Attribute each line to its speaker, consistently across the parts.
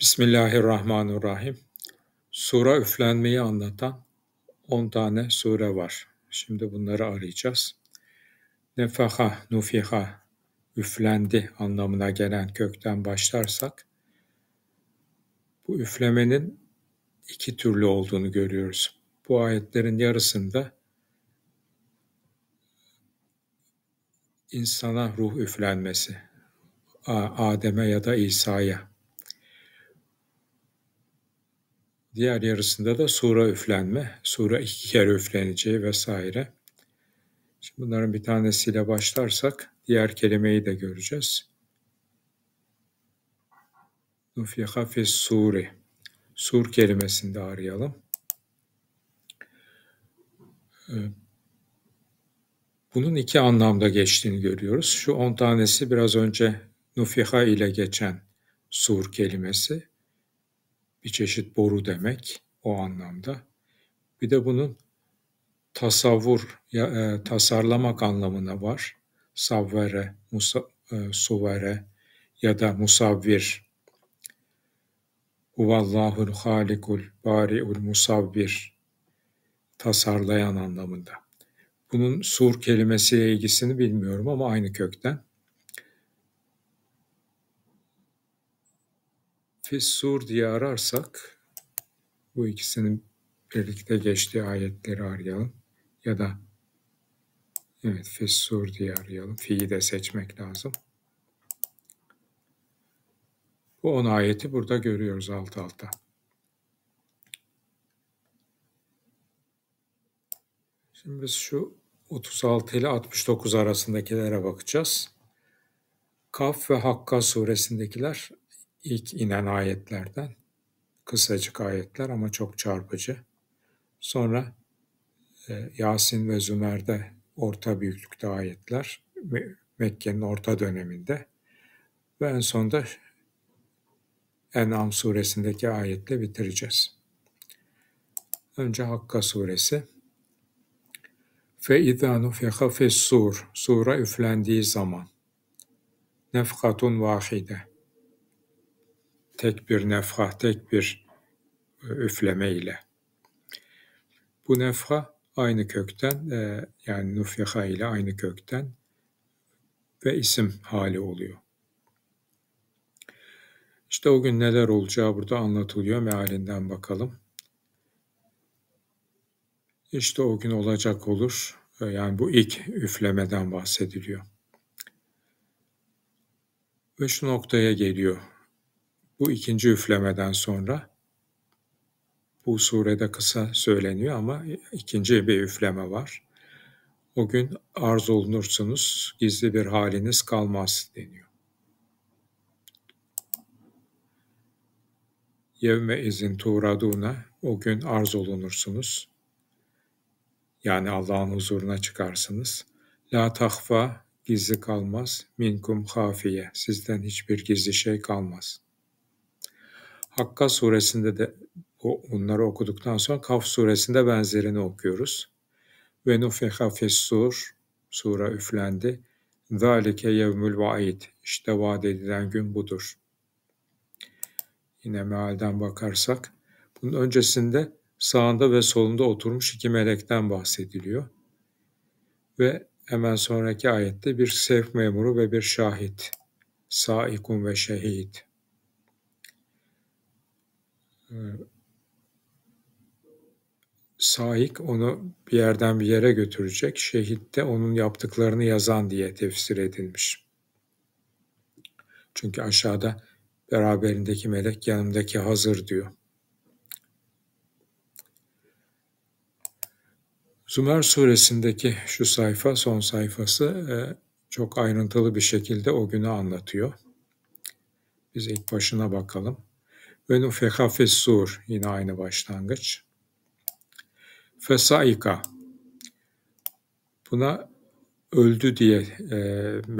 Speaker 1: Bismillahirrahmanirrahim. Sura üflenmeyi anlatan 10 tane sure var. Şimdi bunları arayacağız. Nefaha, nufiha, üflendi anlamına gelen kökten başlarsak, bu üflemenin iki türlü olduğunu görüyoruz. Bu ayetlerin yarısında insana ruh üflenmesi, Adem'e ya da İsa'ya Diğer yarısında da sura üflenme, sura iki kere üfleneceği vesaire. Şimdi bunların bir tanesiyle başlarsak diğer kelimeyi de göreceğiz. Nufiha fi suri. Sur kelimesini de arayalım. Ee, bunun iki anlamda geçtiğini görüyoruz. Şu on tanesi biraz önce Nufiha ile geçen sur kelimesi bir çeşit boru demek o anlamda. Bir de bunun tasavvur, ya, e, tasarlamak anlamına var. Savvere, musa, e, suvere ya da musavvir. Huvallahul halikul bari'ul musavvir. Tasarlayan anlamında. Bunun sur kelimesiyle ilgisini bilmiyorum ama aynı kökten. Fissur diye ararsak bu ikisinin birlikte geçtiği ayetleri arayalım. Ya da evet Fissur diye arayalım. Fi'yi de seçmek lazım. Bu 10 ayeti burada görüyoruz alt alta. Şimdi biz şu 36 ile 69 arasındakilere bakacağız. Kaf ve Hakka suresindekiler ilk inen ayetlerden. Kısacık ayetler ama çok çarpıcı. Sonra e, Yasin ve Zümer'de orta büyüklükte ayetler Mekke'nin orta döneminde ve en sonunda En'am suresindeki ayetle bitireceğiz. Önce Hakka suresi. Fe izâ nufika fis sur. Sura üflendiği zaman. Nefkatun vahide tek bir nefha, tek bir e, üfleme ile. Bu nefha aynı kökten e, yani nufyaha ile aynı kökten ve isim hali oluyor. İşte o gün neler olacağı burada anlatılıyor mealinden bakalım. İşte o gün olacak olur. E, yani bu ilk üflemeden bahsediliyor. Ve şu noktaya geliyor bu ikinci üflemeden sonra bu surede kısa söyleniyor ama ikinci bir üfleme var. O gün arz olunursunuz, gizli bir haliniz kalmaz deniyor. Yevme izin turaduna, o gün arz olunursunuz. Yani Allah'ın huzuruna çıkarsınız. La tahfa, gizli kalmaz, minkum hafiye, sizden hiçbir gizli şey kalmaz.'' Hakka suresinde de bu bunları okuduktan sonra Kaf suresinde benzerini okuyoruz. Ve nufiha fissur sura üflendi. Zalike yevmül vaid. İşte vaat edilen gün budur. Yine mealden bakarsak bunun öncesinde sağında ve solunda oturmuş iki melekten bahsediliyor. Ve hemen sonraki ayette bir sevk memuru ve bir şahit. Saikun ve şehit ee, sahik onu bir yerden bir yere götürecek, şehit de onun yaptıklarını yazan diye tefsir edilmiş. Çünkü aşağıda beraberindeki melek yanımdaki hazır diyor. Zümer suresindeki şu sayfa, son sayfası e, çok ayrıntılı bir şekilde o günü anlatıyor. Biz ilk başına bakalım. Ve nufeka fessur yine aynı başlangıç. Fesaika buna öldü diye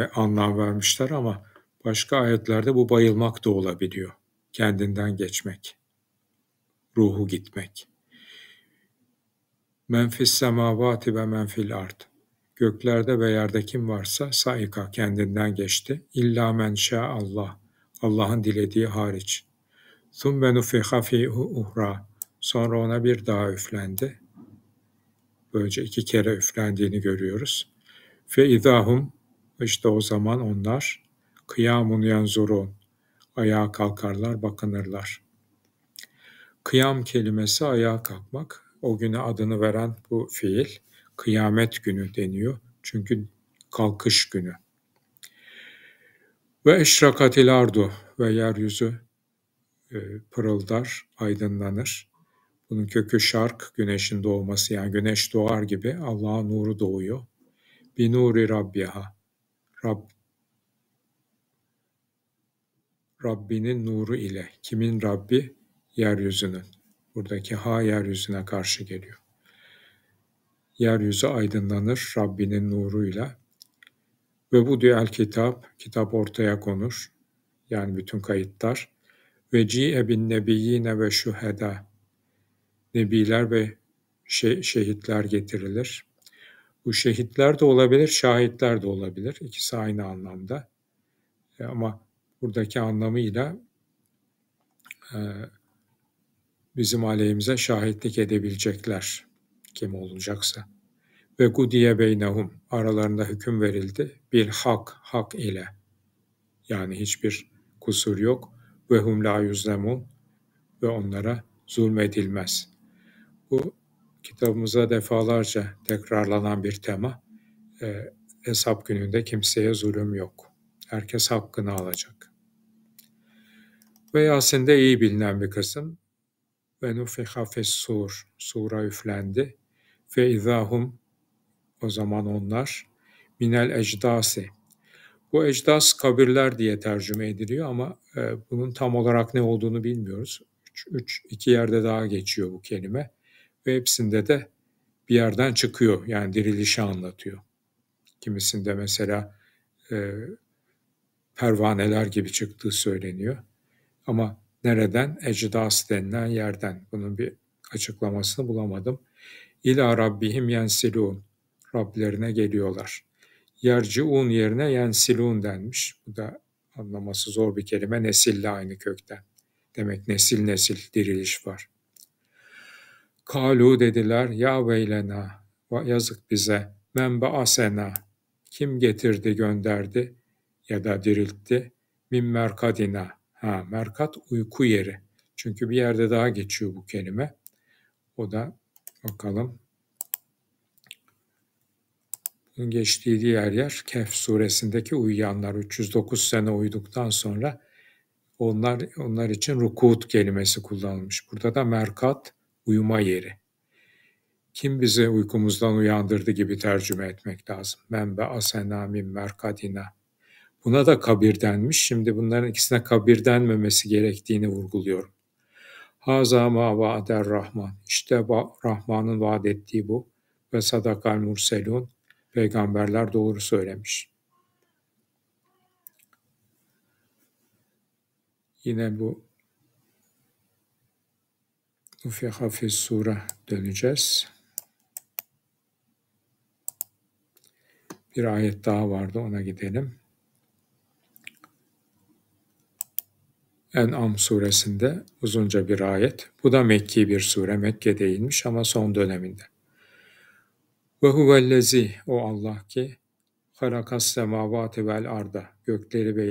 Speaker 1: e, anlam vermişler ama başka ayetlerde bu bayılmak da olabiliyor. Kendinden geçmek, ruhu gitmek. Menfis semavati ve menfil art. Göklerde ve yerde kim varsa saika kendinden geçti. İlla men Allah. Allah'ın dilediği hariç. ثُمَّ نُفِخَ ف۪يهُ uhra. Sonra ona bir daha üflendi. Böylece iki kere üflendiğini görüyoruz. Fe idahum işte o zaman onlar kıyamun yanzurun ayağa kalkarlar, bakınırlar. Kıyam kelimesi ayağa kalkmak. O güne adını veren bu fiil kıyamet günü deniyor. Çünkü kalkış günü. Ve eşrakatil ardu ve yeryüzü e, pırıldar, aydınlanır. Bunun kökü şark, güneşin doğması yani güneş doğar gibi Allah'ın nuru doğuyor. Bir nuri Rabbiha. Rab Rabbinin nuru ile. Kimin Rabbi? Yeryüzünün. Buradaki ha yeryüzüne karşı geliyor. Yeryüzü aydınlanır Rabbinin nuruyla. Ve bu diyor el kitap, kitap ortaya konur. Yani bütün kayıtlar ve ci'e bin nebiyyine ve şuheda, Nebiler ve şehitler getirilir. Bu şehitler de olabilir, şahitler de olabilir. İkisi aynı anlamda. E, ama buradaki anlamıyla e, bizim aleyhimize şahitlik edebilecekler kim olacaksa. Ve gudiye beynehum aralarında hüküm verildi bil hak hak ile. Yani hiçbir kusur yok ve hum la yuzlemun ve onlara zulmedilmez. Bu kitabımıza defalarca tekrarlanan bir tema. E, hesap gününde kimseye zulüm yok. Herkes hakkını alacak. Ve Yasin'de iyi bilinen bir kısım. Ve nufiha sur, sura üflendi. ve izahum, o zaman onlar, minel ecdasi, bu ecdas kabirler diye tercüme ediliyor ama e, bunun tam olarak ne olduğunu bilmiyoruz. Üç, üç, iki yerde daha geçiyor bu kelime ve hepsinde de bir yerden çıkıyor yani dirilişi anlatıyor. Kimisinde mesela e, pervaneler gibi çıktığı söyleniyor ama nereden? Ecdas denilen yerden. Bunun bir açıklamasını bulamadım. İla rabbihim yensilûn. Rablerine geliyorlar un yerine yensilun denmiş. Bu da anlaması zor bir kelime. Nesille aynı kökten. Demek nesil nesil diriliş var. Kalu dediler ya veylena yazık bize menbe asena kim getirdi gönderdi ya da diriltti min merkadina ha merkat uyku yeri çünkü bir yerde daha geçiyor bu kelime o da bakalım geçtiği diğer yer Kehf suresindeki uyuyanlar 309 sene uyuduktan sonra onlar onlar için rukut kelimesi kullanılmış. Burada da merkat uyuma yeri. Kim bizi uykumuzdan uyandırdı gibi tercüme etmek lazım. Ben Membe asenamin merkadina. Buna da kabir denmiş. Şimdi bunların ikisine kabir denmemesi gerektiğini vurguluyorum. Haza ma vaader rahman. İşte Rahman'ın vaad ettiği bu. Ve sadakal murselun. Peygamberler doğru söylemiş. Yine bu Nufiha Fissur'a döneceğiz. Bir ayet daha vardı ona gidelim. En'am suresinde uzunca bir ayet. Bu da Mekki bir sure. Mekke'de inmiş ama son döneminde. Ve huvellezi o Allah ki harakas semavati vel arda gökleri ve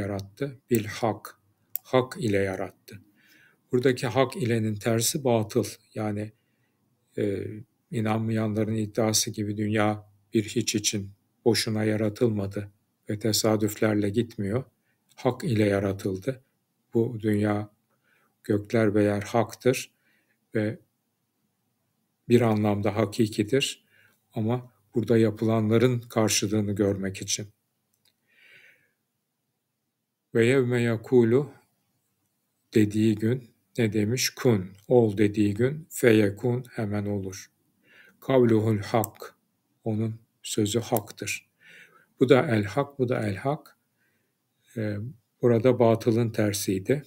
Speaker 1: yarattı bil hak hak ile yarattı. Buradaki hak ilenin tersi batıl yani e, inanmayanların iddiası gibi dünya bir hiç için boşuna yaratılmadı ve tesadüflerle gitmiyor. Hak ile yaratıldı. Bu dünya gökler ve yer haktır ve bir anlamda hakikidir ama burada yapılanların karşılığını görmek için. Ve yevme yakulu dediği gün ne demiş? Kun, ol dediği gün feyekun hemen olur. Kavluhul hak, onun sözü haktır. Bu da el hak, bu da el hak. Ee, burada batılın tersiydi.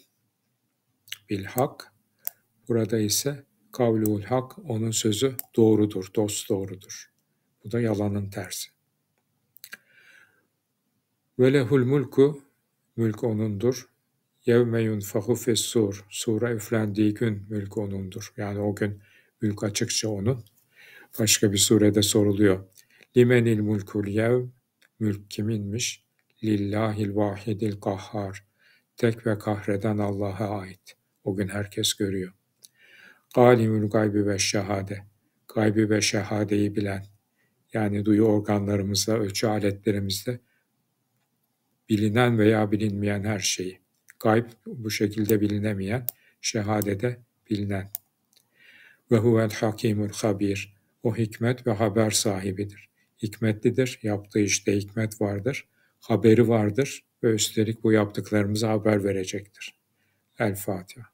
Speaker 1: Bil hak. Burada ise kavluhul hak, onun sözü doğrudur, dost doğrudur. Bu da yalanın tersi. Ve lehul mulku, mülk onundur. Yevme yunfahu fissur, sura üflendiği gün mülk onundur. Yani o gün mülk açıkça onun. Başka bir surede soruluyor. Limenil mulkul yev, mülk kiminmiş? Lillahil vahidil kahhar, tek ve kahreden Allah'a ait. O gün herkes görüyor. Galimül gaybi ve şehade, gaybi ve şehadeyi bilen, yani duyu organlarımızda, ölçü aletlerimizde bilinen veya bilinmeyen her şeyi. Gayb bu şekilde bilinemeyen, şehadede bilinen. Ve huvel hakimul habir. O hikmet ve haber sahibidir. Hikmetlidir, yaptığı işte hikmet vardır, haberi vardır ve üstelik bu yaptıklarımıza haber verecektir. El Fatiha.